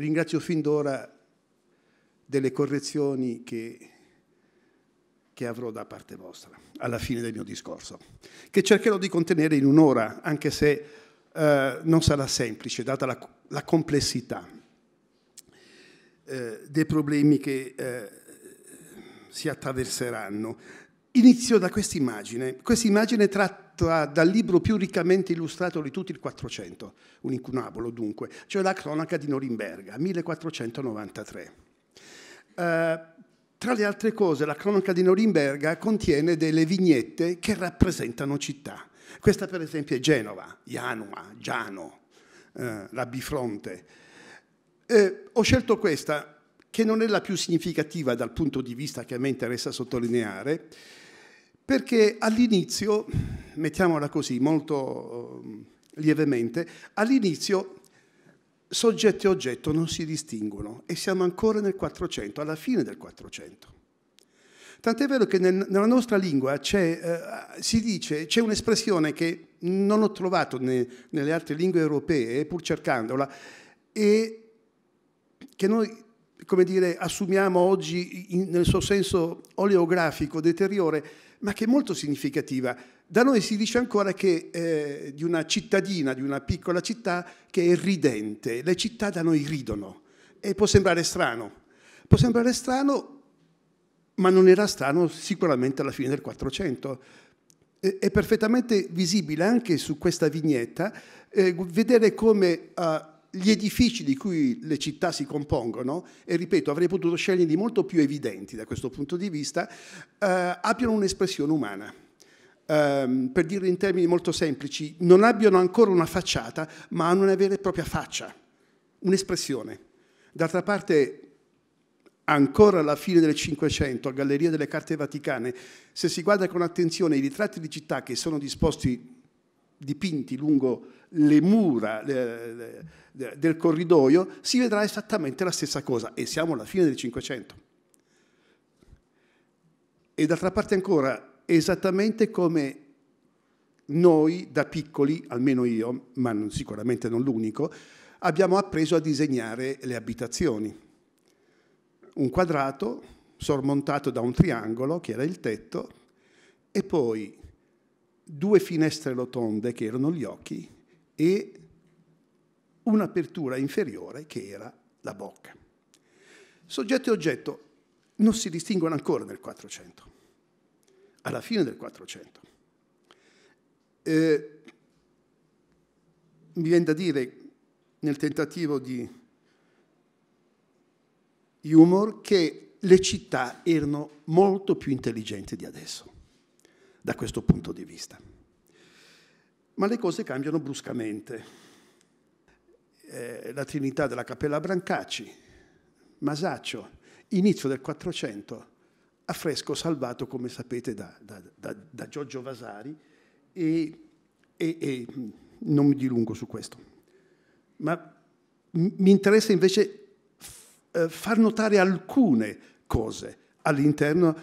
ringrazio fin d'ora delle correzioni che, che avrò da parte vostra alla fine del mio discorso, che cercherò di contenere in un'ora, anche se eh, non sarà semplice, data la, la complessità eh, dei problemi che eh, si attraverseranno. Inizio da questa immagine, questa immagine tratta tratta dal libro più riccamente illustrato di tutti il 400, un incunabolo dunque, cioè la cronaca di Norimberga, 1493. Eh, tra le altre cose, la cronaca di Norimberga contiene delle vignette che rappresentano città. Questa per esempio è Genova, Janua, Giano, eh, la Bifronte. Eh, ho scelto questa, che non è la più significativa dal punto di vista che a me interessa sottolineare, perché all'inizio, mettiamola così, molto ehm, lievemente, all'inizio soggetto e oggetto non si distinguono e siamo ancora nel 400, alla fine del 400. Tant'è vero che nel, nella nostra lingua c'è, eh, si dice, c'è un'espressione che non ho trovato ne, nelle altre lingue europee, eh, pur cercandola, e che noi, come dire, assumiamo oggi in, nel suo senso oleografico, deteriore, ma che è molto significativa. Da noi si dice ancora che eh, di una cittadina, di una piccola città, che è ridente. Le città da noi ridono e può sembrare strano. Può sembrare strano, ma non era strano sicuramente alla fine del 400 è perfettamente visibile anche su questa vignetta eh, vedere come uh, gli edifici di cui le città si compongono, e ripeto, avrei potuto scegliere di molto più evidenti da questo punto di vista, eh, abbiano un'espressione umana. Eh, per dirlo in termini molto semplici, non abbiano ancora una facciata, ma hanno una vera e propria faccia, un'espressione. D'altra parte, ancora alla fine del Cinquecento, a Galleria delle Carte Vaticane, se si guarda con attenzione i ritratti di città che sono disposti dipinti lungo le mura del corridoio, si vedrà esattamente la stessa cosa e siamo alla fine del Cinquecento. E d'altra parte ancora, esattamente come noi da piccoli, almeno io, ma sicuramente non l'unico, abbiamo appreso a disegnare le abitazioni. Un quadrato sormontato da un triangolo, che era il tetto, e poi due finestre rotonde che erano gli occhi e un'apertura inferiore che era la bocca. Soggetto e oggetto non si distinguono ancora nel 400, alla fine del 400. Eh, mi viene da dire, nel tentativo di humor, che le città erano molto più intelligenti di adesso da questo punto di vista. Ma le cose cambiano bruscamente. Eh, la Trinità della Cappella Brancacci, Masaccio, inizio del 400, affresco salvato, come sapete, da, da, da, da Giorgio Vasari e, e, e non mi dilungo su questo. Ma mi interessa invece eh, far notare alcune cose all'interno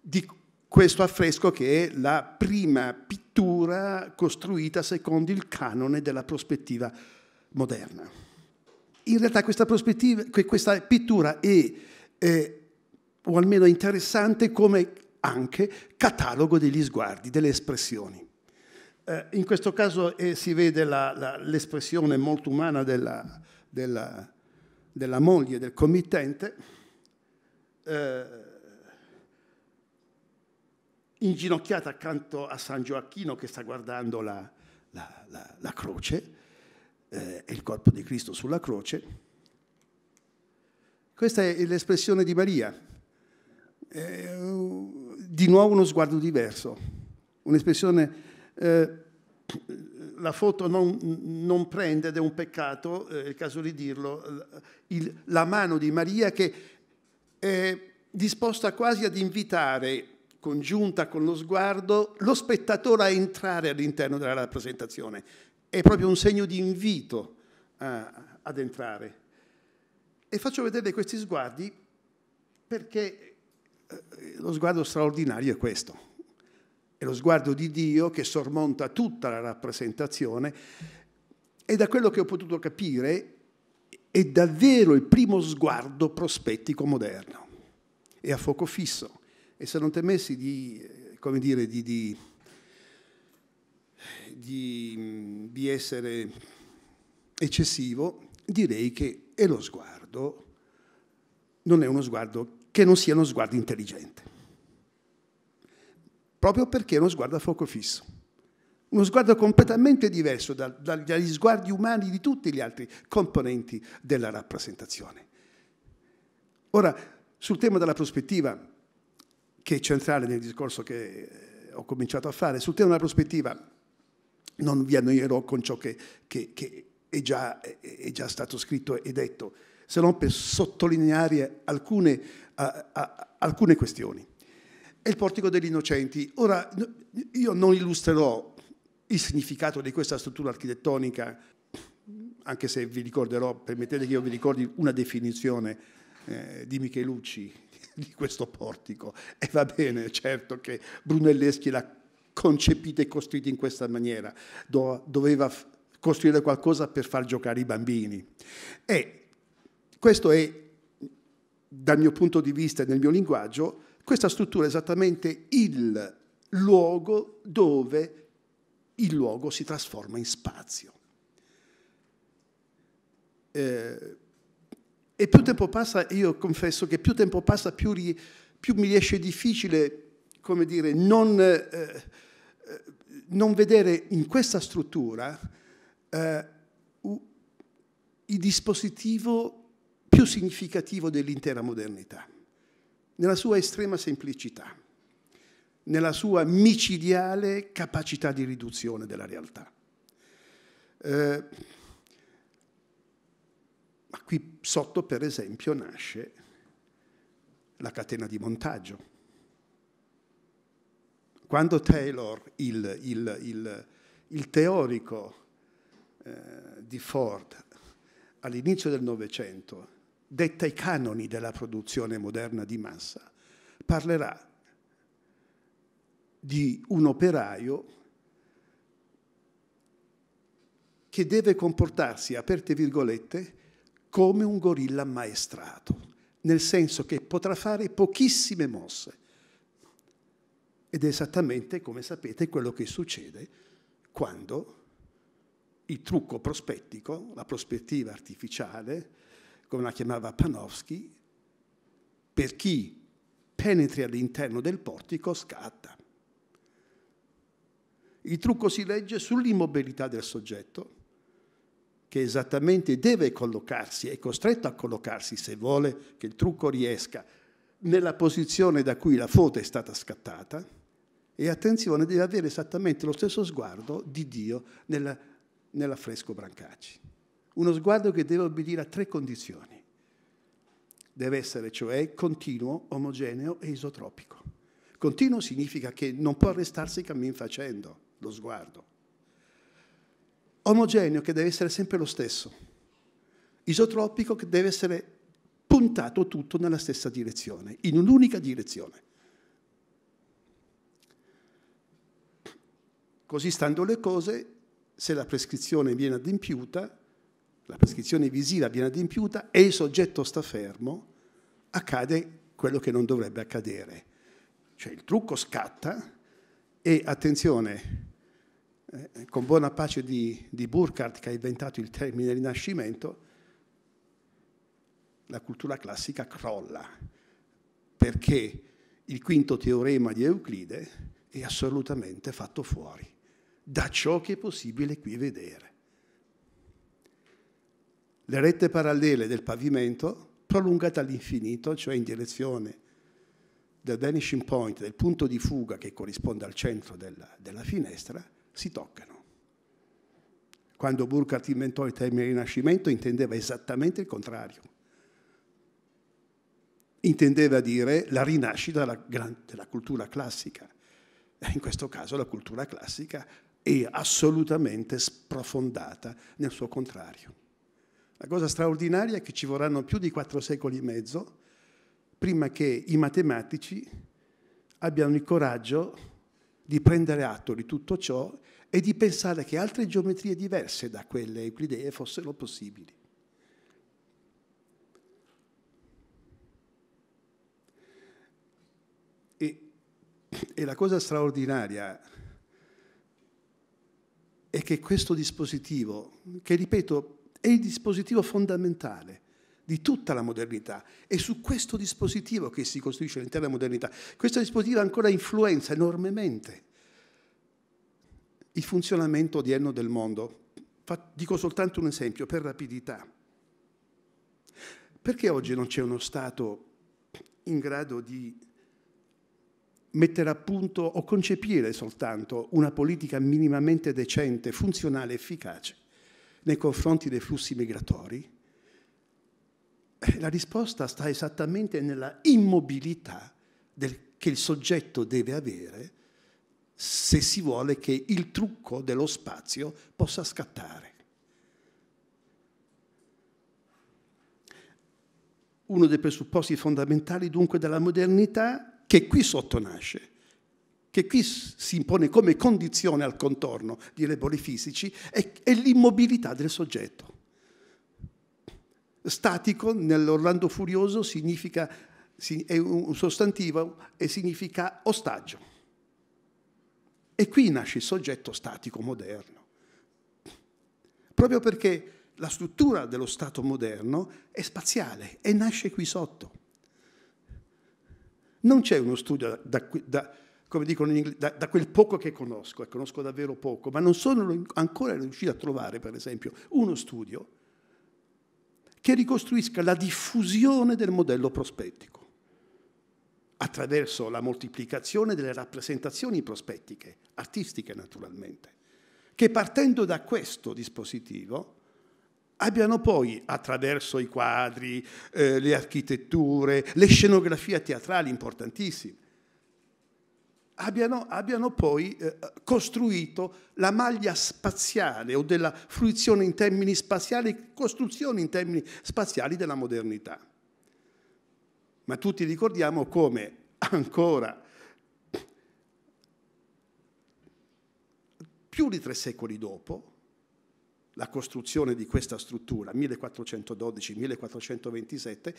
di questo affresco che è la prima pittura costruita secondo il canone della prospettiva moderna. In realtà questa, questa pittura è, eh, o almeno interessante, come anche catalogo degli sguardi, delle espressioni. Eh, in questo caso eh, si vede l'espressione molto umana della, della, della, moglie, del committente eh, inginocchiata accanto a San Gioacchino che sta guardando la, la, la, la croce e eh, il corpo di Cristo sulla croce. Questa è l'espressione di Maria, eh, di nuovo uno sguardo diverso, un'espressione, eh, la foto non, non, prende, ed è un peccato, eh, è il caso di dirlo, il, la mano di Maria che è disposta quasi ad invitare congiunta con lo sguardo, lo spettatore a entrare all'interno della rappresentazione. È proprio un segno di invito a, eh, ad entrare. E faccio vedere questi sguardi perché eh, lo sguardo straordinario è questo. È lo sguardo di Dio che sormonta tutta la rappresentazione e da quello che ho potuto capire è davvero il primo sguardo prospettico moderno. È a fuoco fisso e se non temessi di, come dire, di, di, di, di essere eccessivo, direi che è lo sguardo, non è uno sguardo che non sia uno sguardo intelligente, proprio perché è uno sguardo a fuoco fisso uno sguardo completamente diverso da, da, dagli sguardi umani di tutti gli altri componenti della rappresentazione. Ora, sul tema della prospettiva, che è centrale nel discorso che eh, ho cominciato a fare. Sul tema della prospettiva non vi annoierò con ciò che, che, che è, già, è, già, stato scritto e detto, se non per sottolineare alcune, a, a, alcune questioni. È il portico degli innocenti. Ora, io non illustrerò il significato di questa struttura architettonica, anche se vi ricorderò, permettete che io vi ricordi una definizione eh, di Michelucci, di questo portico. E va bene, certo che Brunelleschi l'ha concepita e costruita in questa maniera. Do, doveva costruire qualcosa per far giocare i bambini. E questo è, dal mio punto di vista e nel mio linguaggio, questa struttura è esattamente il luogo dove il luogo si trasforma in spazio. Eh, e più tempo passa, io confesso che più tempo passa, più, ri, più mi riesce difficile, come dire, non, eh, eh non vedere in questa struttura eh, il dispositivo più significativo dell'intera modernità, nella sua estrema semplicità, nella sua micidiale capacità di riduzione della realtà. Eh, Qui sotto, per esempio, nasce la catena di montaggio. Quando Taylor, il, il, il, il teorico eh, di Ford, all'inizio del Novecento, detta i canoni della produzione moderna di massa, parlerà di un operaio che deve comportarsi, aperte virgolette, come un gorilla ammaestrato, nel senso che potrà fare pochissime mosse. Ed è esattamente, come sapete, quello che succede quando il trucco prospettico, la prospettiva artificiale, come la chiamava Panofsky, per chi penetri all'interno del portico scatta. Il trucco si legge sull'immobilità del soggetto, che esattamente deve collocarsi, è costretto a collocarsi se vuole che il trucco riesca nella posizione da cui la foto è stata scattata e attenzione deve avere esattamente lo stesso sguardo di Dio nella, nell'affresco Brancacci. Uno sguardo che deve obbedire a tre condizioni. Deve essere cioè continuo, omogeneo e isotropico. Continuo significa che non può restarsi cammin facendo lo sguardo omogeneo che deve essere sempre lo stesso, isotropico che deve essere puntato tutto nella stessa direzione, in un'unica direzione. Così stando le cose, se la prescrizione viene adempiuta, la prescrizione visiva viene adempiuta e il soggetto sta fermo, accade quello che non dovrebbe accadere. Cioè il trucco scatta e attenzione, eh, eh, con buona pace di, di Burckhardt che ha inventato il termine rinascimento, la cultura classica crolla, perché il quinto teorema di Euclide è assolutamente fatto fuori da ciò che è possibile qui vedere. Le rette parallele del pavimento, prolungate all'infinito, cioè in direzione del vanishing point, del punto di fuga che corrisponde al centro della, della finestra, si toccano. Quando Burkhardt inventò il termine rinascimento intendeva esattamente il contrario. Intendeva dire la rinascita della, cultura classica. Eh, in questo caso la cultura classica è assolutamente sprofondata nel suo contrario. La cosa straordinaria è che ci vorranno più di quattro secoli e mezzo prima che i matematici abbiano il coraggio di prendere atto di tutto ciò e di pensare che altre geometrie diverse da quelle euclidee fossero possibili. E, e la cosa straordinaria è che questo dispositivo, che ripeto è il dispositivo fondamentale di tutta la modernità. È su questo dispositivo che si costruisce l'intera modernità. Questo dispositivo ancora influenza enormemente il funzionamento odierno del mondo. Dico soltanto un esempio per rapidità. Perché oggi non c'è uno Stato in grado di mettere a punto o concepire soltanto una politica minimamente decente, funzionale, efficace nei confronti dei flussi migratori? Eh, la risposta sta esattamente nella immobilità del, che il soggetto deve avere se si vuole che il trucco dello spazio possa scattare. Uno dei presupposti fondamentali dunque della modernità che qui sottonasce, che qui si impone come condizione al contorno di reboli fisici, è, è l'immobilità del soggetto statico nell'Orlando Furioso significa, è un sostantivo e significa ostaggio. E qui nasce il soggetto statico moderno. Proprio perché la struttura dello Stato moderno è spaziale e nasce qui sotto. Non c'è uno studio da, da, come dicono in inglese, da, da quel poco che conosco, e conosco davvero poco, ma non sono ancora riuscito a trovare, per esempio, uno studio che ricostruisca la diffusione del modello prospettico attraverso la moltiplicazione delle rappresentazioni prospettiche, artistiche naturalmente, che partendo da questo dispositivo abbiano poi, attraverso i quadri, eh, le architetture, le scenografie teatrali importantissime, abbiano, abbiano poi eh, costruito la maglia spaziale o della fruizione in termini spaziali, costruzione in termini spaziali della modernità. Ma tutti ricordiamo come ancora più di tre secoli dopo, la costruzione di questa struttura, 1412-1427,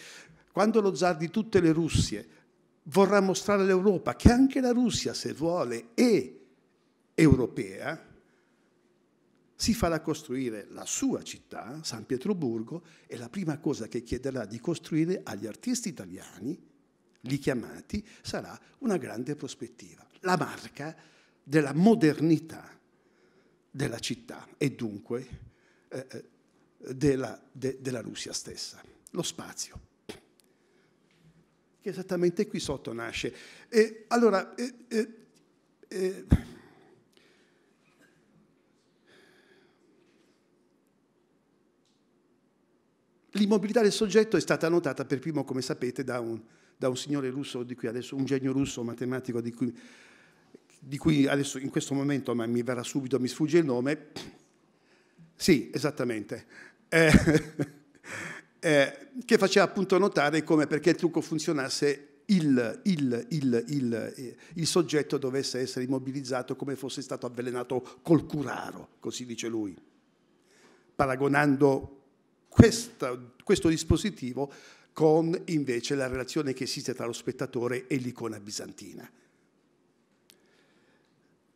quando lo zar di tutte le Russie vorrà mostrare all'Europa che anche la Russia, se vuole, è europea, si farà costruire la sua città, San Pietroburgo, e la prima cosa che chiederà di costruire agli artisti italiani, li chiamati, sarà una grande prospettiva, la marca della modernità della città e dunque eh, eh della, de, della Russia stessa, lo spazio che esattamente qui sotto nasce. E, allora, eh, eh, eh, l'immobilità del soggetto è stata notata per primo, come sapete, da un, da un signore russo, di cui adesso, un genio russo matematico di cui, di cui adesso in questo momento, ma mi verrà subito, mi sfugge il nome. Sì, esattamente. Eh, eh, che faceva appunto notare come perché il trucco funzionasse il, il, il, eh, il, soggetto dovesse essere immobilizzato come fosse stato avvelenato col curaro, così dice lui, paragonando questa, questo dispositivo con invece la relazione che esiste tra lo spettatore e l'icona bizantina.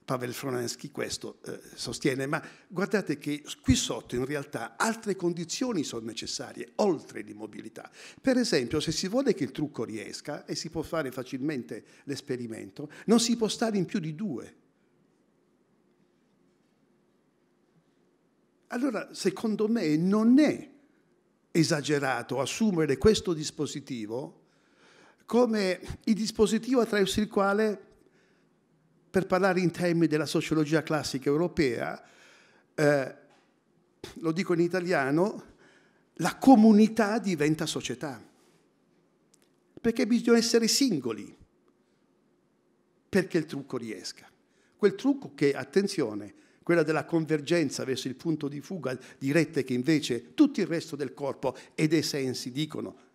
Pavel Fronensky questo eh, sostiene, ma guardate che qui sotto in realtà altre condizioni sono necessarie, oltre l'immobilità. Per esempio, se si vuole che il trucco riesca, e si può fare facilmente l'esperimento, non si può stare in più di due. Allora, secondo me, non è esagerato assumere questo dispositivo come il dispositivo attraverso il quale per parlare in termini della sociologia classica europea, eh, lo dico in italiano, la comunità diventa società, perché bisogna essere singoli perché il trucco riesca. Quel trucco che, attenzione, quella della convergenza verso il punto di fuga dirette che invece tutto il resto del corpo e dei sensi dicono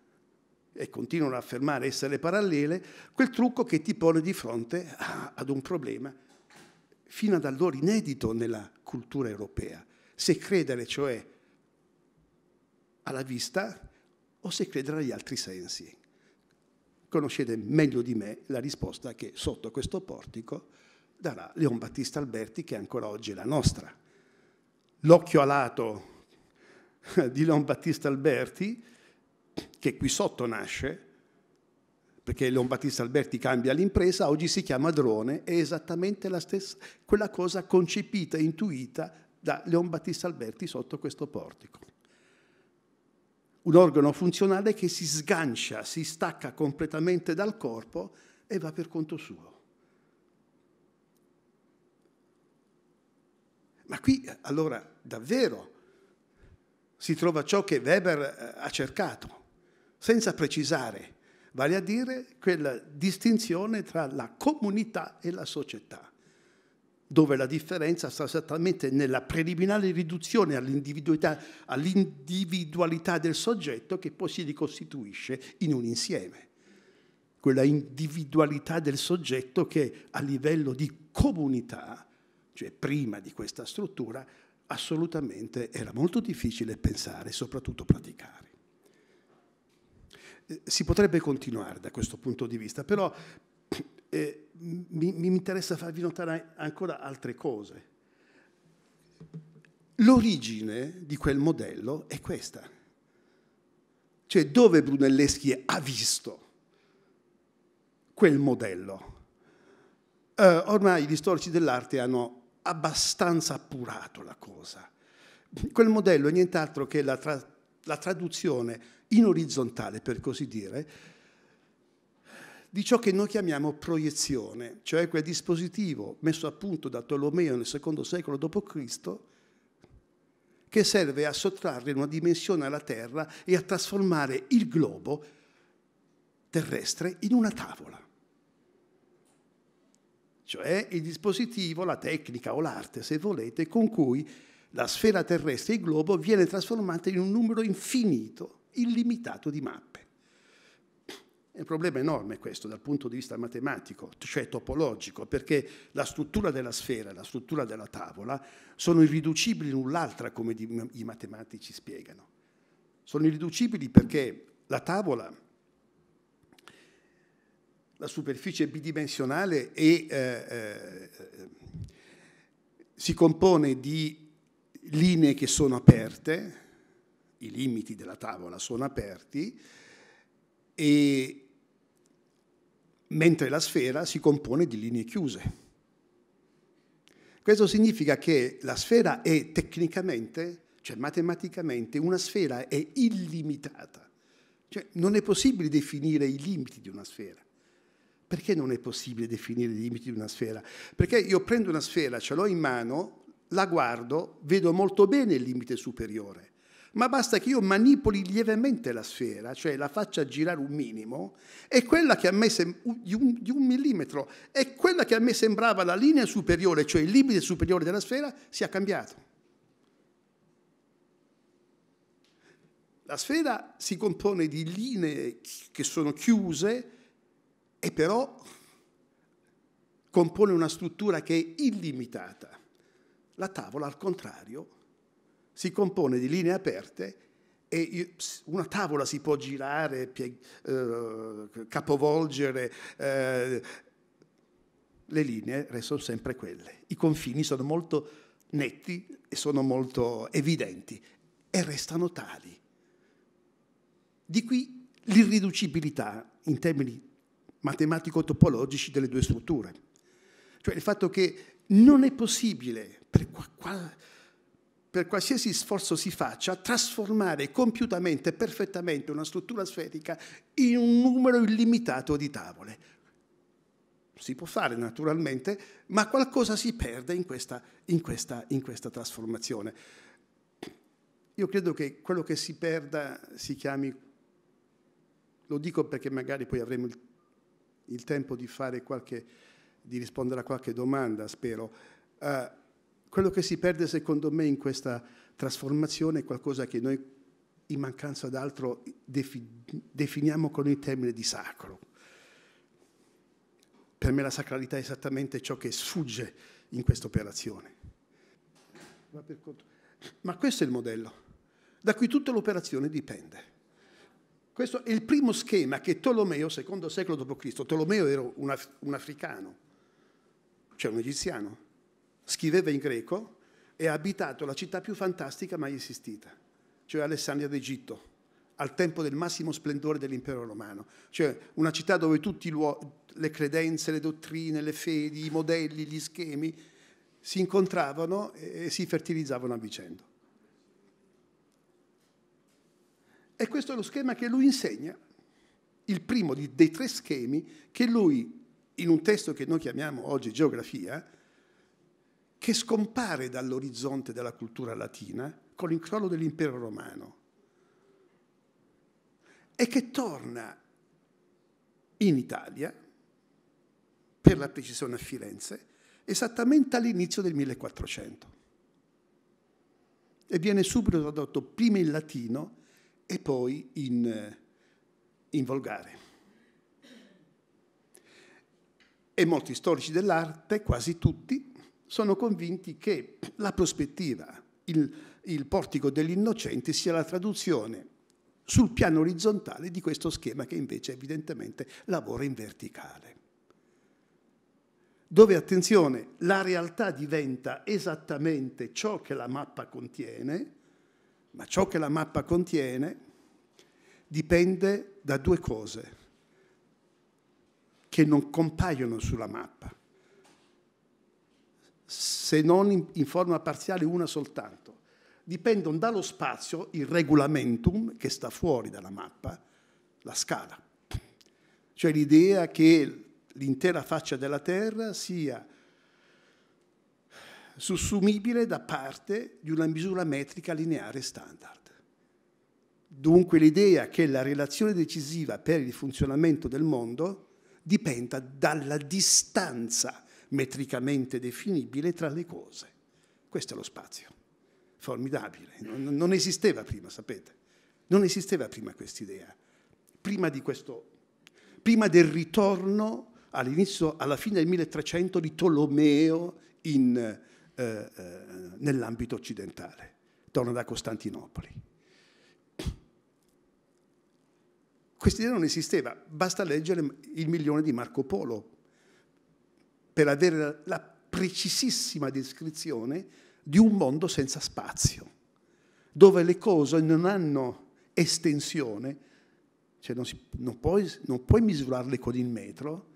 e continuano a affermare essere parallele, quel trucco che ti pone di fronte a, ad un problema fino ad allora inedito nella cultura europea. Se credere, cioè, alla vista o se credere agli altri sensi. Conoscete meglio di me la risposta che sotto questo portico darà Leon Battista Alberti, che ancora oggi è la nostra. L'occhio alato di Leon Battista Alberti che qui sotto nasce, perché Leon Battista Alberti cambia l'impresa, oggi si chiama drone, è esattamente la stessa, quella cosa concepita, intuita da Leon Battista Alberti sotto questo portico. Un organo funzionale che si sgancia, si stacca completamente dal corpo e va per conto suo. Ma qui allora davvero si trova ciò che Weber eh, ha cercato, senza precisare, vale a dire quella distinzione tra la comunità e la società, dove la differenza sta esattamente nella preliminare riduzione all'individualità all del soggetto che poi si ricostituisce in un insieme. Quella individualità del soggetto che a livello di comunità, cioè prima di questa struttura, assolutamente era molto difficile pensare soprattutto praticare. Eh, si potrebbe continuare da questo punto di vista, però eh, mi, mi, interessa farvi notare ancora altre cose. L'origine di quel modello è questa, cioè dove Brunelleschi ha visto quel modello. Eh, ormai gli storici dell'arte hanno abbastanza appurato la cosa. Quel modello è nient'altro che la, tra la traduzione in orizzontale, per così dire, di ciò che noi chiamiamo proiezione, cioè quel dispositivo messo a punto da Tolomeo nel secondo secolo d.C., che serve a sottrarre una dimensione alla Terra e a trasformare il globo terrestre in una tavola. Cioè il dispositivo, la tecnica o l'arte, se volete, con cui la sfera terrestre, il globo, viene trasformata in un numero infinito illimitato di mappe. È un problema enorme questo dal punto di vista matematico, cioè topologico, perché la struttura della sfera e la struttura della tavola sono irriducibili l'un l'altra, come i matematici spiegano. Sono irriducibili perché la tavola, la superficie bidimensionale, è, eh, eh, si compone di linee che sono aperte, i limiti della tavola sono aperti e mentre la sfera si compone di linee chiuse. Questo significa che la sfera è tecnicamente, cioè matematicamente, una sfera è illimitata. Cioè non è possibile definire i limiti di una sfera. Perché non è possibile definire i limiti di una sfera? Perché io prendo una sfera, ce l'ho in mano, la guardo, vedo molto bene il limite superiore, ma basta che io manipoli lievemente la sfera, cioè la faccia girare un minimo, e quella che a me sem- di, un, di un millimetro, e quella che a me sembrava la linea superiore, cioè il limite superiore della sfera, sia cambiato. La sfera si compone di linee che sono chiuse e però compone una struttura che è illimitata. La tavola, al contrario, si compone di linee aperte e una tavola si può girare, pie- eh, capovolgere, eh, le linee restano sempre quelle. I confini sono molto netti e sono molto evidenti e restano tali. Di qui l'irriducibilità in termini matematico-topologici delle due strutture. Cioè il fatto che non è possibile, per qual- per qualsiasi sforzo si faccia, trasformare compiutamente, perfettamente una struttura sferica in un numero illimitato di tavole. Si può fare naturalmente, ma qualcosa si perde in questa, in questa, in questa trasformazione. Io credo che quello che si perda si chiami, lo dico perché magari poi avremo il, il tempo di, qualche, di rispondere a qualche domanda, spero. Uh, quello che si perde secondo me in questa trasformazione è qualcosa che noi in mancanza d'altro definiamo con il termine di sacro. Per me la sacralità è esattamente ciò che sfugge in questa operazione. Ma questo è il modello da cui tutta l'operazione dipende. Questo è il primo schema che Tolomeo, secondo secolo d.C., Tolomeo era un, africano, cioè un egiziano, scriveva in greco e ha abitato la città più fantastica mai esistita, cioè Alessandria d'Egitto, al tempo del massimo splendore dell'impero romano, cioè una città dove tutte le credenze, le dottrine, le fedi, i modelli, gli schemi si incontravano e si fertilizzavano a vicenda. E questo è lo schema che lui insegna, il primo dei tre schemi che lui, in un testo che noi chiamiamo oggi geografia, che scompare dall'orizzonte della cultura latina con il crollo dell'impero romano e che torna in Italia, per la precisione a Firenze, esattamente all'inizio del 1400 e viene subito tradotto prima in latino e poi in, in volgare. E molti storici dell'arte, quasi tutti, sono convinti che la prospettiva, il, il portico dell'innocente, sia la traduzione sul piano orizzontale di questo schema che invece evidentemente lavora in verticale. Dove, attenzione, la realtà diventa esattamente ciò che la mappa contiene, ma ciò che la mappa contiene dipende da due cose che non compaiono sulla mappa se non in, in forma parziale una soltanto, dipendono dallo spazio, il regulamentum che sta fuori dalla mappa, la scala. Cioè l'idea che l'intera faccia della Terra sia sussumibile da parte di una misura metrica lineare standard. Dunque l'idea che la relazione decisiva per il funzionamento del mondo dipenda dalla distanza metricamente definibile tra le cose. Questo è lo spazio, formidabile. Non, non esisteva prima, sapete? Non esisteva prima quest'idea. Prima, prima del ritorno all'inizio, alla fine del 1300 di Tolomeo eh, eh, nell'ambito occidentale. Torna da Costantinopoli. Questa idea non esisteva, basta leggere il milione di Marco Polo per avere la precisissima descrizione di un mondo senza spazio, dove le cose non hanno estensione, cioè non, si, non, puoi, non puoi misurarle con il metro,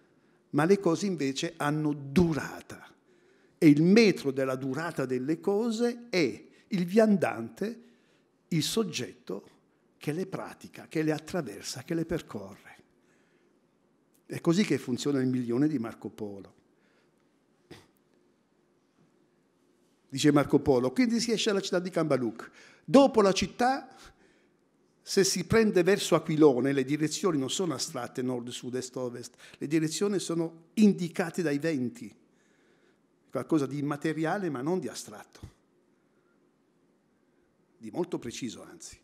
ma le cose invece hanno durata. E il metro della durata delle cose è il viandante, il soggetto che le pratica, che le attraversa, che le percorre. È così che funziona il milione di Marco Polo. dice Marco Polo. Quindi si esce dalla città di Cambaluc. Dopo la città, se si prende verso Aquilone, le direzioni non sono astratte nord, sud, est, ovest, le direzioni sono indicate dai venti. Qualcosa di immateriale ma non di astratto. Di molto preciso, anzi.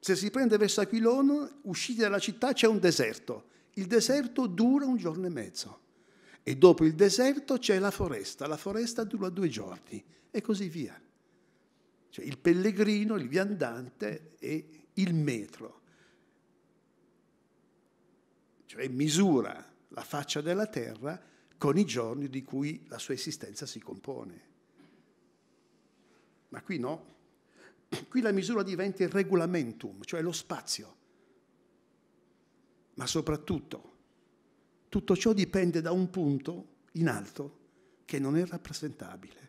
Se si prende verso Aquilone, uscite dalla città c'è un deserto. Il deserto dura un giorno e mezzo. E dopo il deserto c'è la foresta, la foresta dura due giorni e così via. Cioè il pellegrino, il viandante e il metro. Cioè misura la faccia della terra con i giorni di cui la sua esistenza si compone. Ma qui no. Qui la misura diventa il regulamentum, cioè lo spazio. Ma soprattutto tutto ciò dipende da un punto in alto che non è rappresentabile,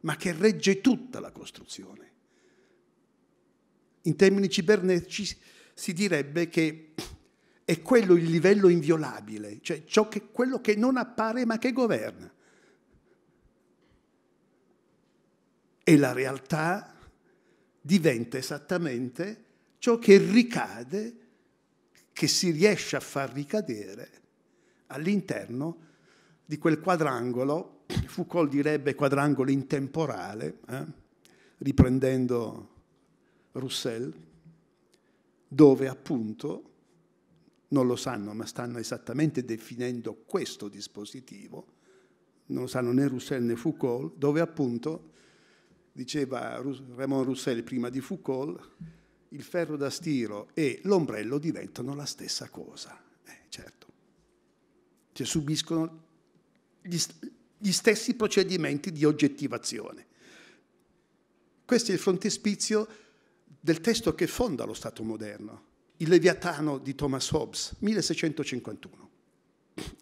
ma che regge tutta la costruzione. In termini cibernetici si direbbe che è quello il livello inviolabile, cioè che, quello che non appare ma che governa. E la realtà diventa esattamente ciò che ricade che si riesce a far ricadere all'interno di quel quadrangolo, Foucault direbbe quadrangolo intemporale, eh? riprendendo Roussel, dove appunto, non lo sanno, ma stanno esattamente definendo questo dispositivo, non lo sanno né Roussel né Foucault, dove appunto, diceva Raymond Roussel prima di Foucault, il ferro da stiro e l'ombrello diventano la stessa cosa. Eh, certo, cioè, subiscono gli, gli stessi procedimenti di oggettivazione. Questo è il frontespizio del testo che fonda lo Stato moderno, il Leviatano di Thomas Hobbes, 1651.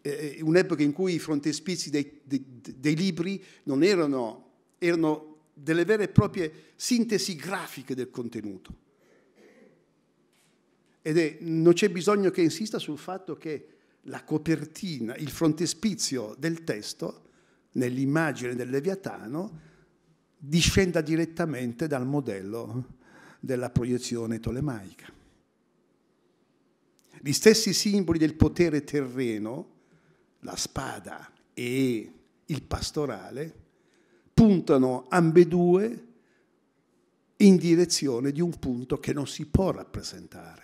Eh, un'epoca in cui i frontespizi dei, dei, dei libri non erano, erano delle vere e proprie sintesi grafiche del contenuto. Ed è, non c'è bisogno che insista sul fatto che la copertina, il frontespizio del testo, nell'immagine del Leviatano, discenda direttamente dal modello della proiezione tolemaica. Gli stessi simboli del potere terreno, la spada e il pastorale, puntano ambedue in direzione di un punto che non si può rappresentare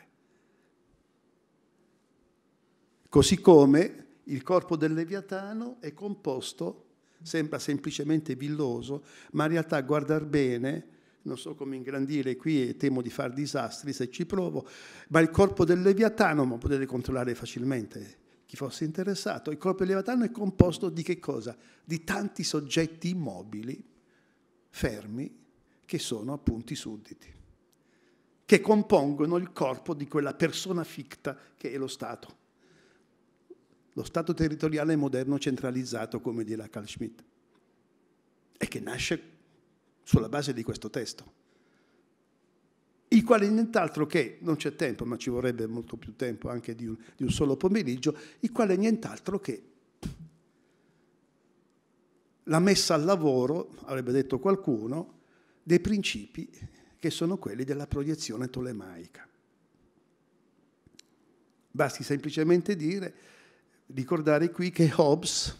Così come il corpo del Leviatano è composto, sembra semplicemente villoso, ma in realtà guardar bene, non so come ingrandire qui e temo di fare disastri se ci provo, ma il corpo del Leviatano, ma potete controllare facilmente chi fosse interessato, il corpo del Leviatano è composto di che cosa? Di tanti soggetti immobili, fermi, che sono appunto i sudditi, che compongono il corpo di quella persona ficta che è lo Stato. Lo Stato territoriale moderno centralizzato, come dirà Carl Schmitt, e che nasce sulla base di questo testo, il quale nient'altro che, non c'è tempo, ma ci vorrebbe molto più tempo anche di un, di un solo pomeriggio, il quale nient'altro che la messa al lavoro, avrebbe detto qualcuno, dei principi che sono quelli della proiezione tolemaica. Basti semplicemente dire ricordare qui che Hobbes,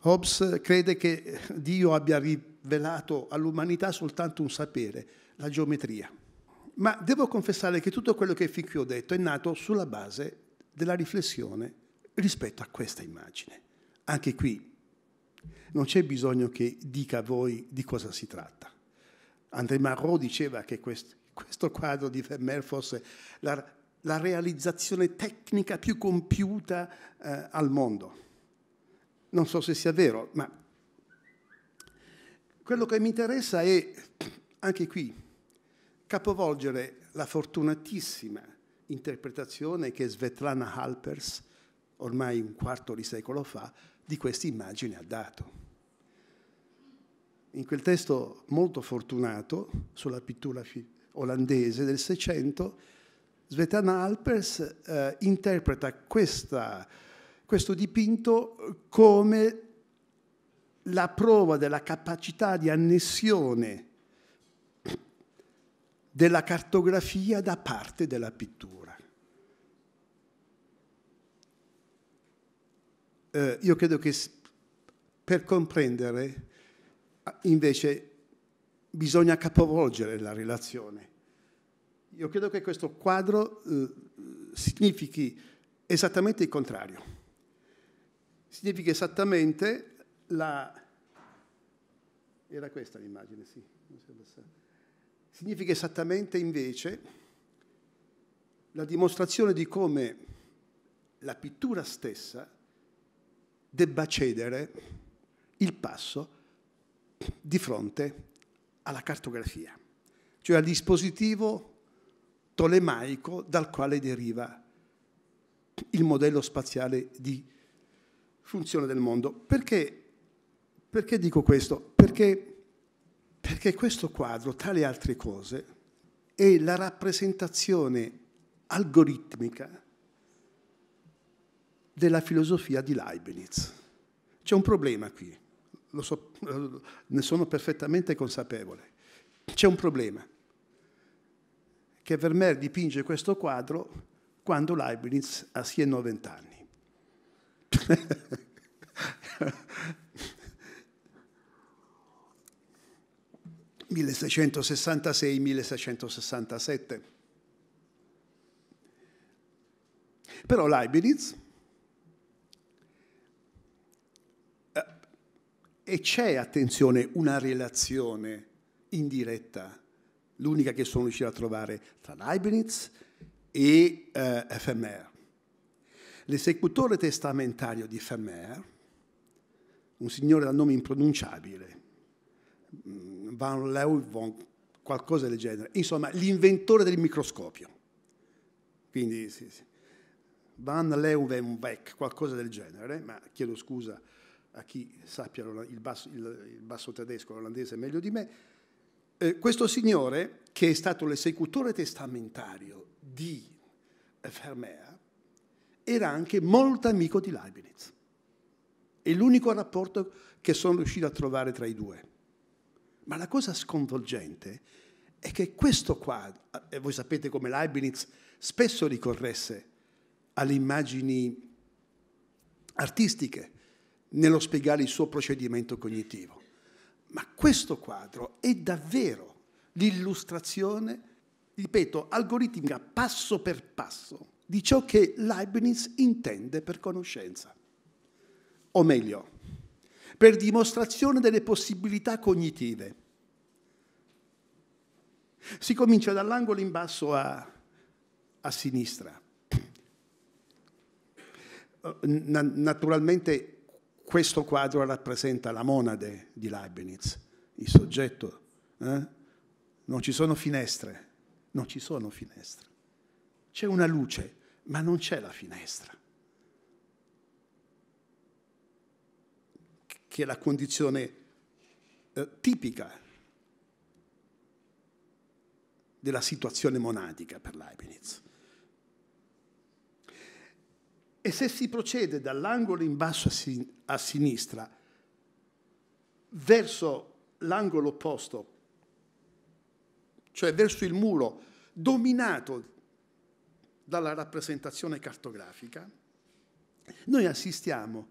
Hobbes crede che Dio abbia rivelato all'umanità soltanto un sapere, la geometria. Ma devo confessare che tutto quello che fin qui ho detto è nato sulla base della riflessione rispetto a questa immagine. Anche qui non c'è bisogno che dica a voi di cosa si tratta. André Marot diceva che questo, quadro di Vermeer fosse la la realizzazione tecnica più compiuta eh, al mondo. Non so se sia vero, ma quello che mi interessa è, anche qui, capovolgere la fortunatissima interpretazione che Svetlana Halpers, ormai un quarto di secolo fa, di questa immagine ha dato. In quel testo molto fortunato sulla pittura olandese del Seicento, Svetlana Alpers eh, interpreta questa, questo dipinto come la prova della capacità di annessione della cartografia da parte della pittura. Eh, io credo che per comprendere invece bisogna capovolgere la relazione io credo che questo quadro eh, significhi esattamente il contrario. Significa esattamente la... Era questa l'immagine, sì. Significa esattamente invece la dimostrazione di come la pittura stessa debba cedere il passo di fronte alla cartografia, cioè al dispositivo tolemaico dal quale deriva il modello spaziale di funzione del mondo. Perché, perché dico questo? Perché, perché questo quadro, tra le altre cose, è la rappresentazione algoritmica della filosofia di Leibniz. C'è un problema qui, so, ne sono perfettamente consapevole. C'è un problema che Vermeer dipinge questo quadro quando Leibniz ha sì e 90 anni. (1666-1667). Però Leibniz eh, e c'è, attenzione, una relazione indiretta l'unica che sono riuscito a trovare tra Leibniz e eh, Vermeer. L'esecutore testamentario di Vermeer, un signore dal nome impronunciabile, mm, Van Leeuwenhoek, qualcosa del genere, insomma l'inventore del microscopio, quindi sì, sì. Van Leeuwenhoek, qualcosa del genere, ma chiedo scusa a chi sappia il basso, il basso tedesco, l'olandese meglio di me, eh, questo signore, che è stato l'esecutore testamentario di Vermeer, eh, era anche molto amico di Leibniz. È l'unico rapporto che sono riuscito a trovare tra i due. Ma la cosa sconvolgente è che questo qua, e eh, voi sapete come Leibniz spesso ricorresse alle immagini artistiche nello spiegare il suo procedimento cognitivo. Ma questo quadro è davvero l'illustrazione, ripeto, algoritmica passo per passo di ciò che Leibniz intende per conoscenza. O meglio, per dimostrazione delle possibilità cognitive. Si comincia dall'angolo in basso a, a sinistra. Naturalmente questo quadro rappresenta la monade di Leibniz, il soggetto. Eh? Non ci sono finestre, non ci sono finestre. C'è una luce, ma non c'è la finestra. Che è la condizione eh, tipica della situazione monadica per Leibniz. E se si procede dall'angolo in basso a, sin a sinistra verso l'angolo opposto, cioè verso il muro dominato dalla rappresentazione cartografica, noi assistiamo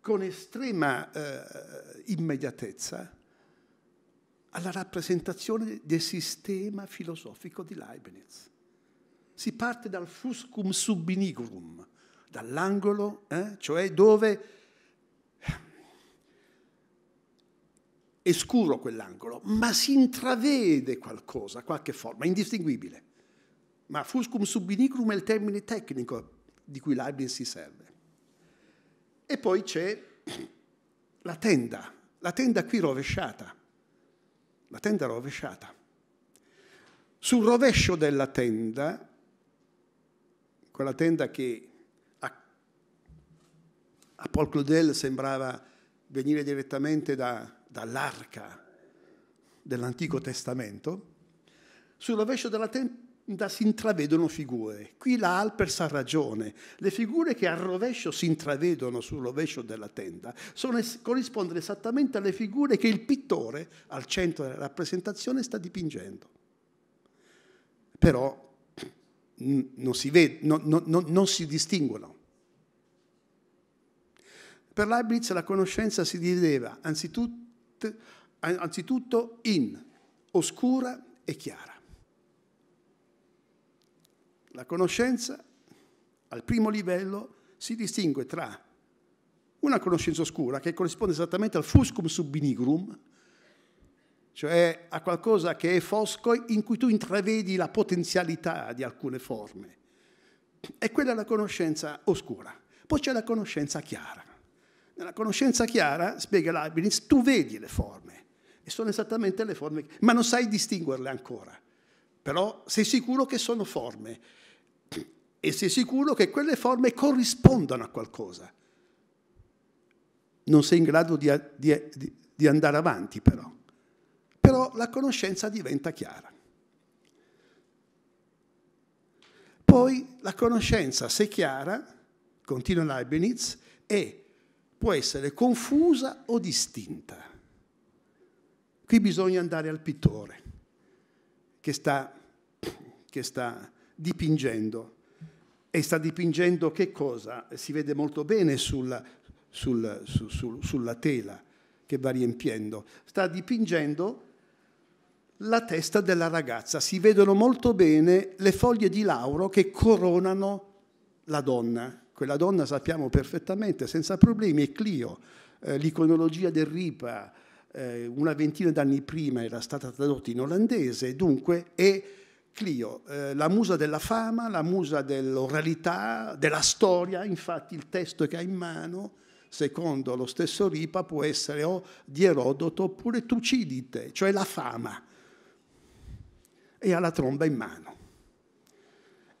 con estrema eh, immediatezza alla rappresentazione del sistema filosofico di Leibniz. Si parte dal fuscum subinigurum, dall'angolo, eh? cioè dove è scuro quell'angolo, ma si intravede qualcosa, qualche forma, indistinguibile. Ma fuscum subinicrum è il termine tecnico di cui Leibniz si serve. E poi c'è la tenda, la tenda qui rovesciata, la tenda rovesciata. Sul rovescio della tenda, quella tenda che a Paul Claudel sembrava venire direttamente da, dall'arca dell'Antico Testamento, sul rovescio della tenda si intravedono figure. Qui la Alpers ha ragione. Le figure che al rovescio si intravedono sul rovescio della tenda es- corrispondono esattamente alle figure che il pittore al centro della rappresentazione sta dipingendo. Però non si, ved- non, non, non si distinguono. Per Leibniz la conoscenza si divideva anzitutto, anzitutto in oscura e chiara. La conoscenza al primo livello si distingue tra una conoscenza oscura che corrisponde esattamente al fuscum subinigrum, cioè a qualcosa che è fosco in cui tu intravedi la potenzialità di alcune forme. E quella è la conoscenza oscura. Poi c'è la conoscenza chiara. Nella conoscenza chiara, spiega Leibniz, tu vedi le forme e sono esattamente le forme, ma non sai distinguerle ancora. Però sei sicuro che sono forme e sei sicuro che quelle forme corrispondano a qualcosa. Non sei in grado di, di, di andare avanti però. Però la conoscenza diventa chiara. Poi la conoscenza, se chiara, continua Leibniz, è può essere confusa o distinta. Qui bisogna andare al pittore che sta, che sta dipingendo. E sta dipingendo che cosa? Si vede molto bene sulla, sul, su, su, sulla tela che va riempiendo. Sta dipingendo la testa della ragazza. Si vedono molto bene le foglie di lauro che coronano la donna. Quella donna sappiamo perfettamente, senza problemi, è Clio, eh, l'iconologia del Ripa, eh, una ventina d'anni prima era stata tradotta in olandese, dunque è Clio, eh, la musa della fama, la musa dell'oralità, della storia, infatti il testo che ha in mano, secondo lo stesso Ripa, può essere o di Erodoto oppure Tucidite, cioè la fama, e ha la tromba in mano.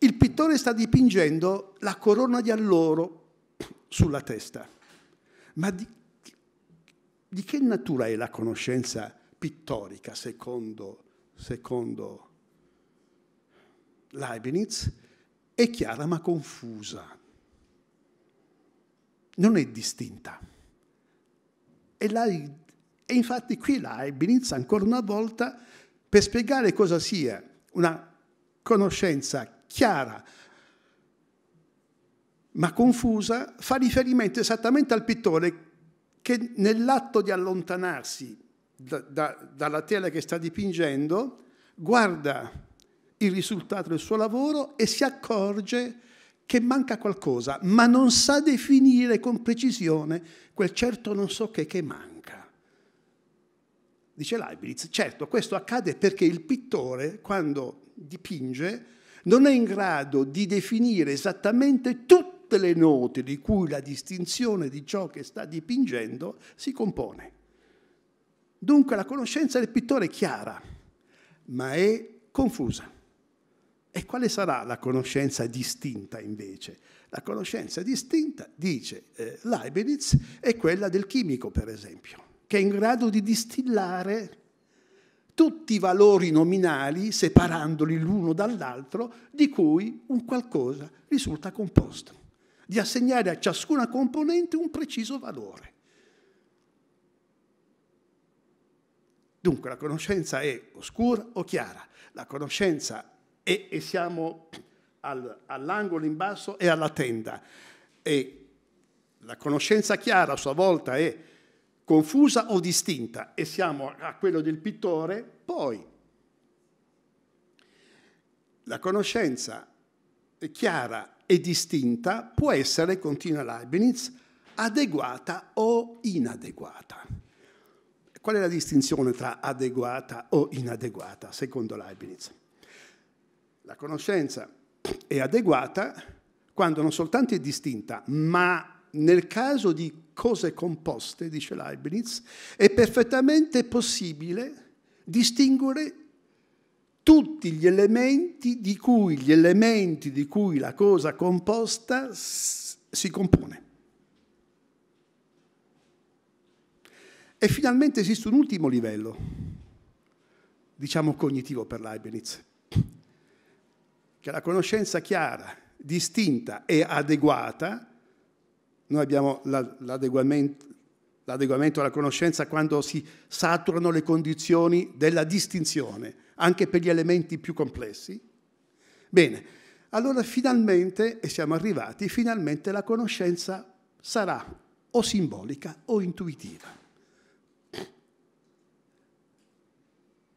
Il pittore sta dipingendo la corona di alloro sulla testa. Ma di, di che natura è la conoscenza pittorica secondo, secondo Leibniz? È chiara ma confusa. Non è distinta. E, la, e infatti qui Leibniz ancora una volta per spiegare cosa sia una conoscenza chiara, ma confusa, fa riferimento esattamente al pittore che nell'atto di allontanarsi da, da, dalla tela che sta dipingendo, guarda il risultato del suo lavoro e si accorge che manca qualcosa, ma non sa definire con precisione quel certo non so che che manca. Dice Leibniz, certo, questo accade perché il pittore, quando dipinge, non è in grado di definire esattamente tutte le note di cui la distinzione di ciò che sta dipingendo si compone. Dunque la conoscenza del pittore è chiara, ma è confusa. E quale sarà la conoscenza distinta invece? La conoscenza distinta, dice eh, Leibniz, è quella del chimico, per esempio, che è in grado di distillare tutti i valori nominali, separandoli l'uno dall'altro, di cui un qualcosa risulta composto, di assegnare a ciascuna componente un preciso valore. Dunque la conoscenza è oscura o chiara, la conoscenza è, e siamo al, all'angolo in basso e alla tenda, e la conoscenza chiara a sua volta è confusa o distinta, e siamo a quello del pittore, poi la conoscenza chiara e distinta può essere, continua Leibniz, adeguata o inadeguata. Qual è la distinzione tra adeguata o inadeguata, secondo Leibniz? La conoscenza è adeguata quando non soltanto è distinta, ma nel caso di cose composte, dice Leibniz, è perfettamente possibile distinguere tutti gli elementi di cui gli elementi di cui la cosa composta si compone. E finalmente esiste un ultimo livello, diciamo cognitivo per Leibniz, che è la conoscenza chiara, distinta e adeguata noi abbiamo l'adeguamento, l'adeguamento alla conoscenza quando si saturano le condizioni della distinzione, anche per gli elementi più complessi. Bene, allora finalmente, e siamo arrivati, finalmente la conoscenza sarà o simbolica o intuitiva.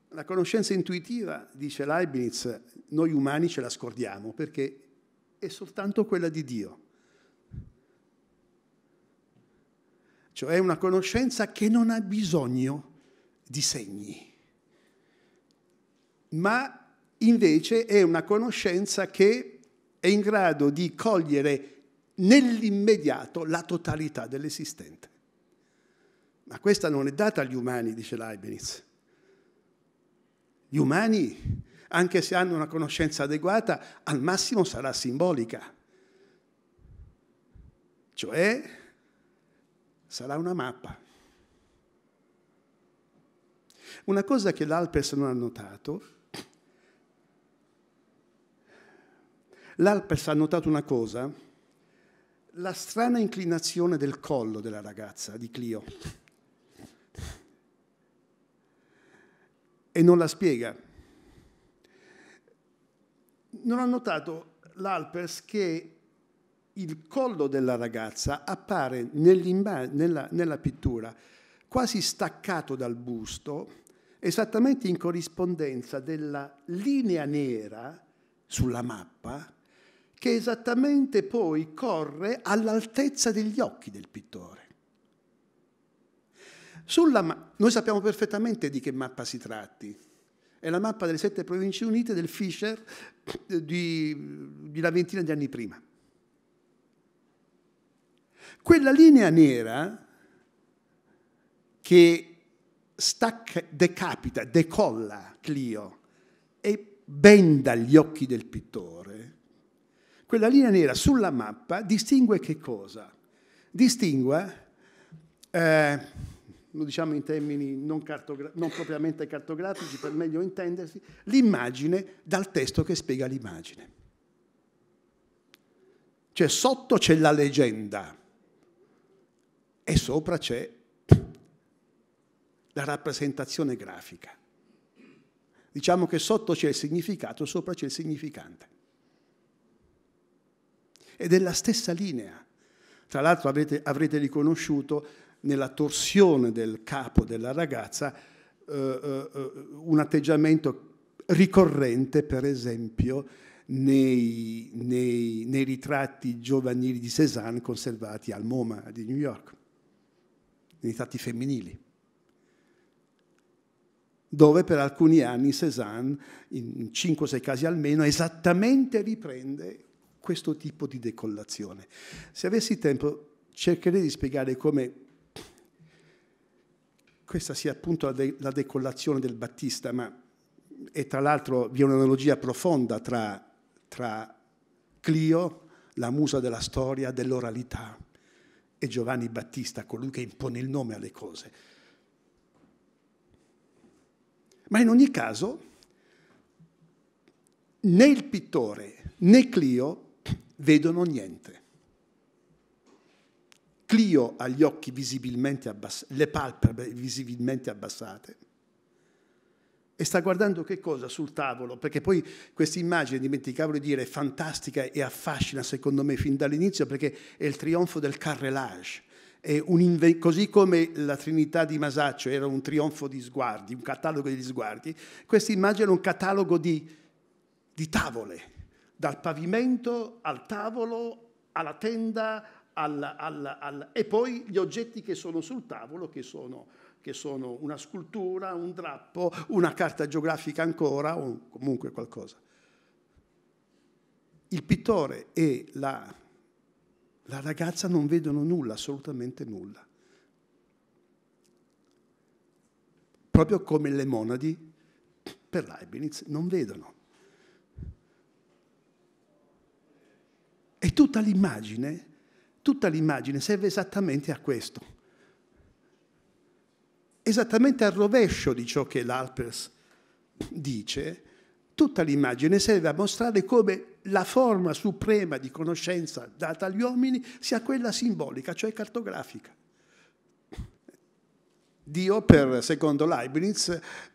La conoscenza intuitiva, dice Leibniz, noi umani ce la scordiamo perché è soltanto quella di Dio. cioè una conoscenza che non ha bisogno di segni, ma invece è una conoscenza che è in grado di cogliere nell'immediato la totalità dell'esistente. Ma questa non è data agli umani, dice Leibniz. Gli umani, anche se hanno una conoscenza adeguata, al massimo sarà simbolica. Cioè sarà una mappa. Una cosa che l'Alpes non ha notato, l'Alpes ha notato una cosa, la strana inclinazione del collo della ragazza di Clio. E non la spiega. Non ha notato l'Alpes che il collo della ragazza appare nella, nella pittura quasi staccato dal busto, esattamente in corrispondenza della linea nera sulla mappa che esattamente poi corre all'altezza degli occhi del pittore. noi sappiamo perfettamente di che mappa si tratti. È la mappa delle sette province unite del Fischer di, di una ventina di anni prima. Quella linea nera che stacca, decapita, decolla Clio e benda gli occhi del pittore, quella linea nera sulla mappa distingue che cosa? Distingue, eh, lo diciamo in termini non, non propriamente cartografici, per meglio intendersi, l'immagine dal testo che spiega l'immagine. Cioè sotto c'è la leggenda, e sopra c'è la rappresentazione grafica. Diciamo che sotto c'è il significato, sopra c'è il significante. Ed è la stessa linea. Tra l'altro avrete, avrete riconosciuto nella torsione del capo della ragazza eh, eh, un atteggiamento ricorrente, per esempio, nei, nei, nei, ritratti giovanili di Cézanne conservati al MoMA di New York nei tratti femminili, dove per alcuni anni Cézanne, in 5-6 casi almeno, esattamente riprende questo tipo di decollazione. Se avessi tempo cercherei di spiegare come questa sia appunto la, de la decollazione del Battista, ma e tra l'altro vi è un'analogia profonda tra, tra Clio, la musa della storia, dell'oralità, è Giovanni Battista, colui che impone il nome alle cose. Ma in ogni caso, né il pittore né Clio vedono niente. Clio ha gli occhi visibilmente abbassati, le palpebre visibilmente abbassate e sta guardando che cosa sul tavolo, perché poi questa immagine, dimenticavo di dire, è fantastica e affascina secondo me fin dall'inizio perché è il trionfo del carrelage. così come la Trinità di Masaccio era un trionfo di sguardi, un catalogo di sguardi, questa immagine è un catalogo di, di tavole, dal pavimento al tavolo, alla tenda, alla, alla, alla, e poi gli oggetti che sono sul tavolo, che sono che sono una scultura, un drappo, una carta geografica ancora o comunque qualcosa. Il pittore e la, la ragazza non vedono nulla, assolutamente nulla. Proprio come le monadi per Leibniz non vedono. E tutta l'immagine, tutta l'immagine serve esattamente a questo esattamente al rovescio di ciò che l'Alpers dice, tutta l'immagine serve a mostrare come la forma suprema di conoscenza data agli uomini sia quella simbolica, cioè cartografica. Dio, per, secondo Leibniz,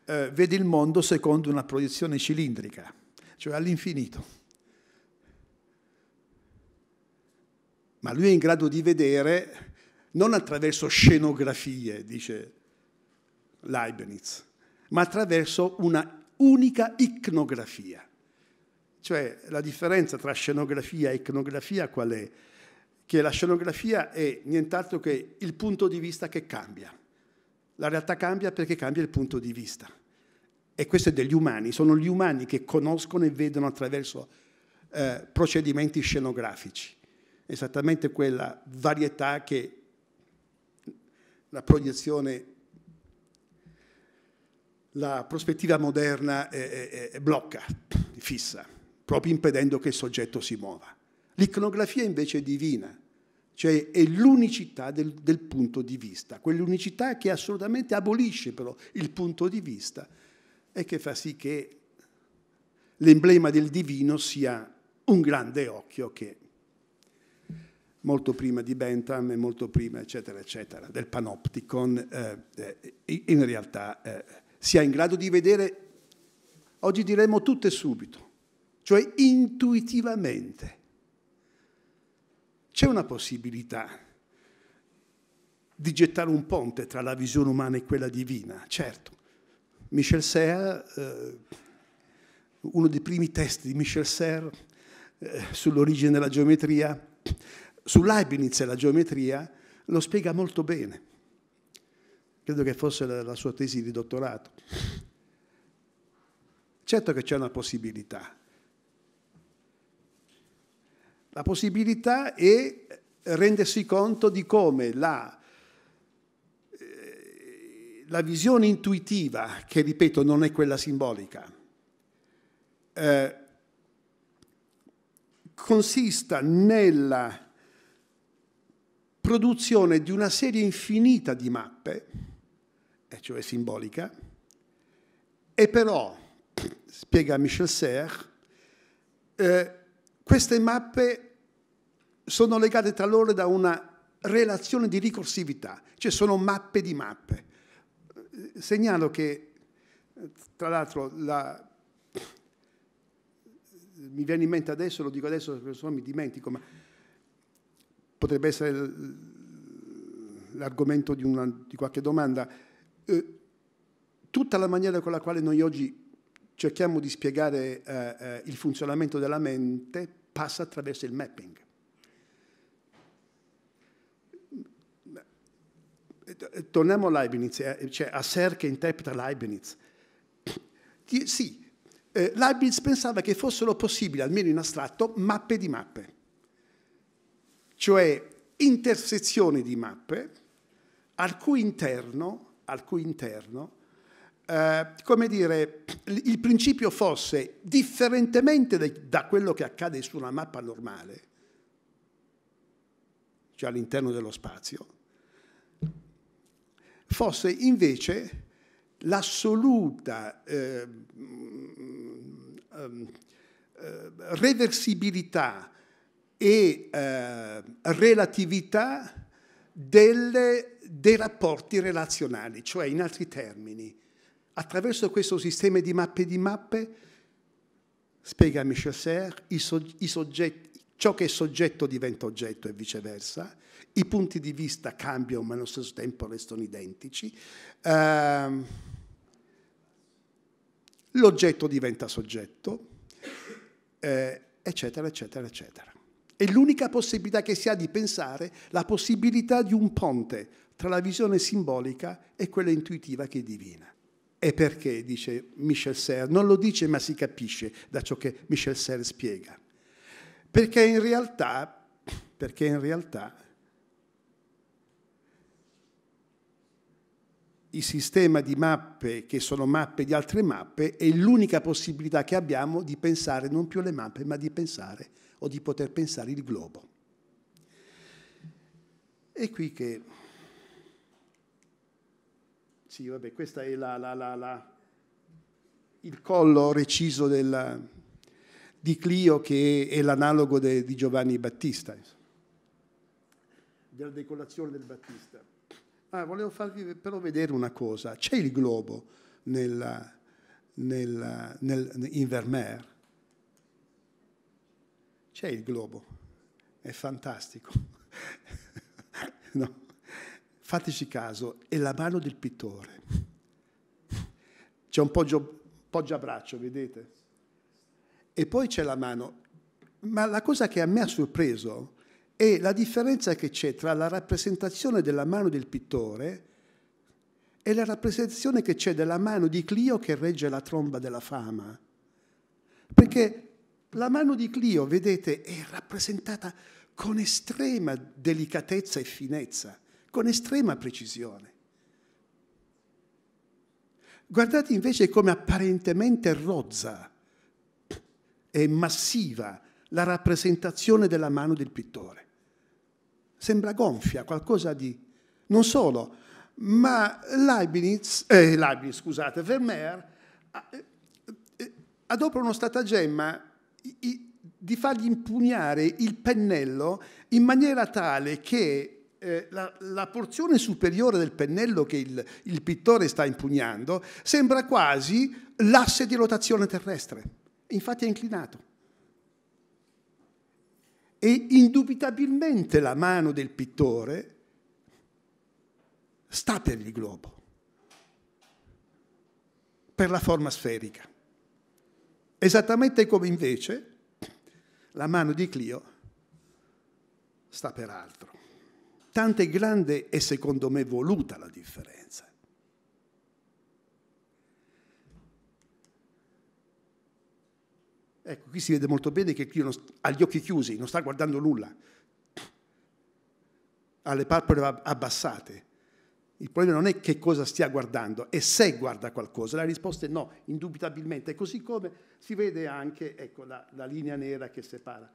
eh, vede il mondo secondo una proiezione cilindrica, cioè all'infinito. Ma lui è in grado di vedere non attraverso scenografie, dice Leibniz, ma attraverso una unica iconografia. Cioè la differenza tra scenografia e iconografia qual è? Che la scenografia è nient'altro che il punto di vista che cambia. La realtà cambia perché cambia il punto di vista. E questo è degli umani, sono gli umani che conoscono e vedono attraverso eh, procedimenti scenografici, esattamente quella varietà che la proiezione la prospettiva moderna eh, eh, blocca, fissa, proprio impedendo che il soggetto si muova. L'iconografia invece è divina, cioè è l'unicità del, del, punto di vista, quell'unicità che assolutamente abolisce però il punto di vista e che fa sì che l'emblema del divino sia un grande occhio che molto prima di Bentham e molto prima, eccetera, eccetera, del panopticon, eh, eh in realtà eh, sia in grado di vedere, oggi diremmo tutte subito, cioè intuitivamente. C'è una possibilità di gettare un ponte tra la visione umana e quella divina, certo. Michel Serre, eh, uno dei primi testi di Michel Serre eh, sull'origine della geometria, su Leibniz e la geometria, lo spiega molto bene credo che fosse la, la sua tesi di dottorato. Certo che c'è una possibilità. La possibilità è rendersi conto di come la, eh, la visione intuitiva, che ripeto non è quella simbolica, eh, consista nella produzione di una serie infinita di mappe cioè simbolica, e però, spiega Michel Serre, eh, queste mappe sono legate tra loro da una relazione di ricorsività, cioè sono mappe di mappe. Segnalo che, tra l'altro, la... mi viene in mente adesso, lo dico adesso perché se no mi dimentico, ma potrebbe essere l'argomento di, una, di qualche domanda, eh, tutta la maniera con la quale noi oggi cerchiamo di spiegare eh, eh il funzionamento della mente passa attraverso il mapping. Eh, torniamo a Leibniz, cioè a Ser che interpreta Leibniz. Sì, Leibniz pensava che fossero possibili, almeno in astratto, mappe di mappe, cioè intersezioni di mappe al cui interno al cui interno, eh, come dire, il principio fosse, differentemente da quello che accade su una mappa normale, cioè all'interno dello spazio, fosse invece l'assoluta eh, eh, reversibilità e eh, relatività delle dei rapporti relazionali, cioè in altri termini, attraverso questo sistema di mappe di mappe, spiega Michel Serre, i, so, i soggetti, ciò che è soggetto diventa oggetto e viceversa, i punti di vista cambiano ma allo stesso tempo restano identici, uh, l'oggetto diventa soggetto, eh, eccetera, eccetera, eccetera. È l'unica possibilità che si ha di pensare la possibilità di un ponte tra la visione simbolica e quella intuitiva che è divina. E perché, dice Michel Serre, non lo dice ma si capisce da ciò che Michel Serre spiega. Perché in realtà, perché in realtà il sistema di mappe che sono mappe di altre mappe è l'unica possibilità che abbiamo di pensare non più le mappe, ma di pensare o di poter pensare il globo. E qui che sì, vabbè, questo è la, la, la, il collo reciso della, di Clio che è l'analogo de, di Giovanni Battista, della decollazione del Battista. Ah, volevo farvi però vedere una cosa. C'è il globo nella, nella, nel, in Vermeer. C'è il globo. È fantastico. no fateci caso, è la mano del pittore. C'è un poggio, poggio braccio, vedete? E poi c'è la mano. Ma la cosa che a me ha sorpreso è la differenza che c'è tra la rappresentazione della mano del pittore e la rappresentazione che c'è della mano di Clio che regge la tromba della fama. Perché la mano di Clio, vedete, è rappresentata con estrema delicatezza e finezza con estrema precisione. Guardate invece come apparentemente rozza e massiva la rappresentazione della mano del pittore. Sembra gonfia, qualcosa di... Non solo, ma Leibniz, eh, Leibniz scusate, Vermeer eh, eh, adopera uno stratagemma di fargli impugnare il pennello in maniera tale che eh, la, la, porzione superiore del pennello che il, il pittore sta impugnando sembra quasi l'asse di rotazione terrestre, infatti è inclinato. E indubitabilmente la mano del pittore sta per il globo, per la forma sferica. Esattamente come invece la mano di Clio sta per altro tanto è grande e secondo me voluta la differenza. Ecco, qui si vede molto bene che Dio ha gli occhi chiusi, non sta guardando nulla, ha le palpebre abbassate. Il problema non è che cosa stia guardando, è se guarda qualcosa. La risposta è no, indubitabilmente. Così come si vede anche ecco, la, la linea nera che separa.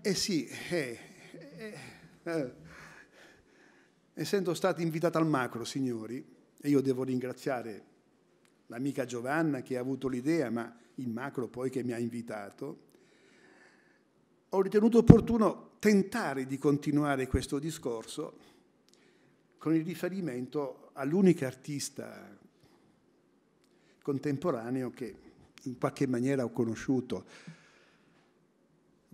Eh sì, eh, eh eh. essendo stata invitata al macro, signori, e io devo ringraziare l'amica Giovanna che ha avuto l'idea, ma il macro poi che mi ha invitato, ho ritenuto opportuno tentare di continuare questo discorso con il riferimento all'unica artista contemporaneo che in qualche maniera ho conosciuto,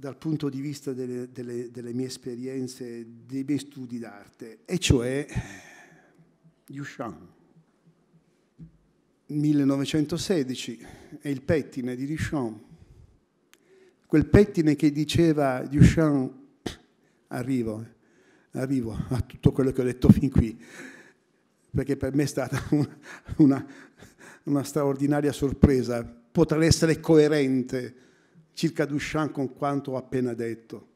dal punto di vista delle, delle, delle mie esperienze, dei miei studi d'arte, e cioè Duchamp. 1916 è il pettine di Duchamp, quel pettine che diceva Duchamp arrivo, arrivo a tutto quello che ho detto fin qui, perché per me è stata una, una, una straordinaria sorpresa poter essere coerente circa Duchamp con quanto ho appena detto.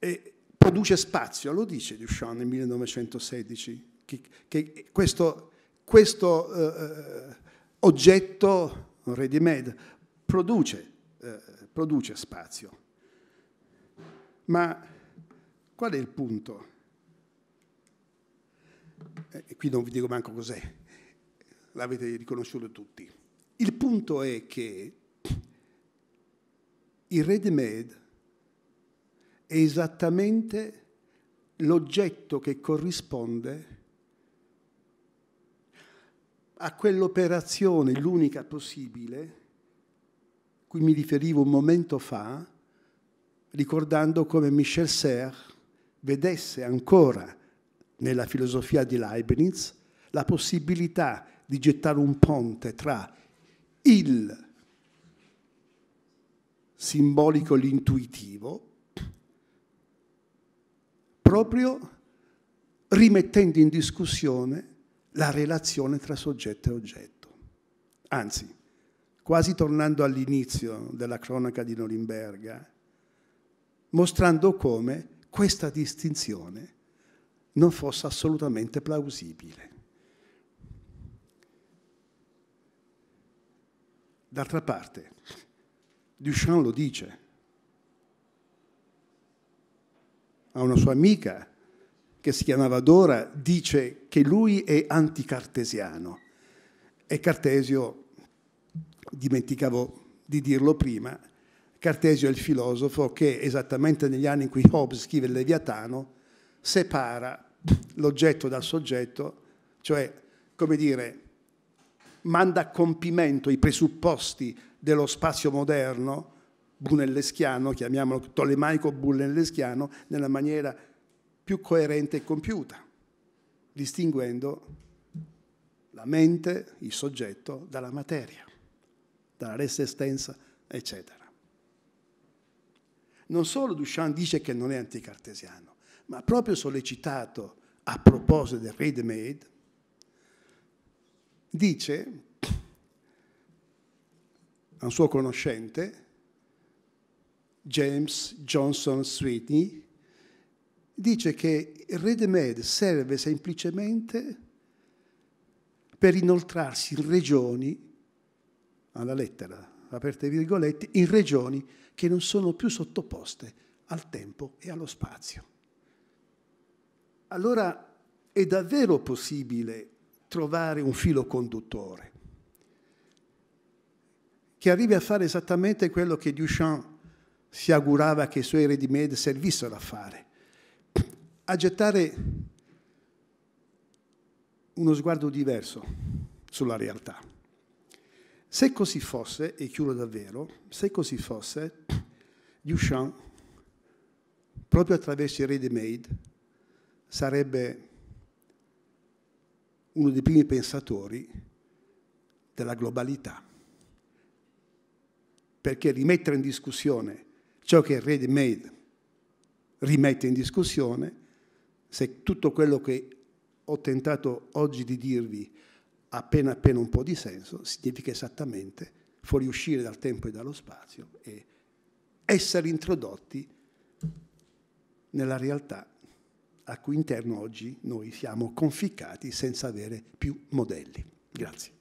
E produce spazio, lo dice Duchamp nel 1916, che, che questo, questo eh, eh oggetto ready made produce, eh, produce spazio. Ma qual è il punto? E eh, qui non vi dico manco cos'è, l'avete riconosciuto tutti. Il punto è che il ready-made è esattamente l'oggetto che corrisponde a quell'operazione, l'unica possibile, cui mi riferivo un momento fa, ricordando come Michel Serre vedesse ancora nella filosofia di Leibniz la possibilità di gettare un ponte tra il simbolico l'intuitivo, proprio rimettendo in discussione la relazione tra soggetto e oggetto. Anzi, quasi tornando all'inizio della cronaca di Norimberga, mostrando come questa distinzione non fosse assolutamente plausibile. D'altra parte, Duchamp lo dice a una sua amica che si chiamava Dora, dice che lui è anticartesiano. E Cartesio, dimenticavo di dirlo prima, Cartesio è il filosofo che esattamente negli anni in cui Hobbes scrive il Leviatano separa l'oggetto dal soggetto, cioè, come dire, manda a compimento i presupposti dello spazio moderno, brunelleschiano, chiamiamolo tolemaico brunelleschiano, nella maniera più coerente e compiuta, distinguendo la mente, il soggetto, dalla materia, dalla resistenza, eccetera. Non solo Duchamp dice che non è anticartesiano, ma proprio sollecitato a proposito del ready-made, dice a un suo conoscente, James Johnson Sweetney, dice che il ReadyMed serve semplicemente per inoltrarsi in regioni, alla lettera, aperte virgolette, in regioni che non sono più sottoposte al tempo e allo spazio. Allora è davvero possibile trovare un filo conduttore che arrivi a fare esattamente quello che Duchamp si augurava che i suoi eredi med servissero a fare, a gettare uno sguardo diverso sulla realtà. Se così fosse, e chiudo davvero, se così fosse, Duchamp, proprio attraverso i ready-made, sarebbe uno dei primi pensatori della globalità. Perché rimettere in discussione ciò che è ready made rimette in discussione se tutto quello che ho tentato oggi di dirvi ha appena appena un po' di senso, significa esattamente fuoriuscire dal tempo e dallo spazio e essere introdotti nella realtà a cui interno oggi noi siamo conficcati senza avere più modelli. Grazie.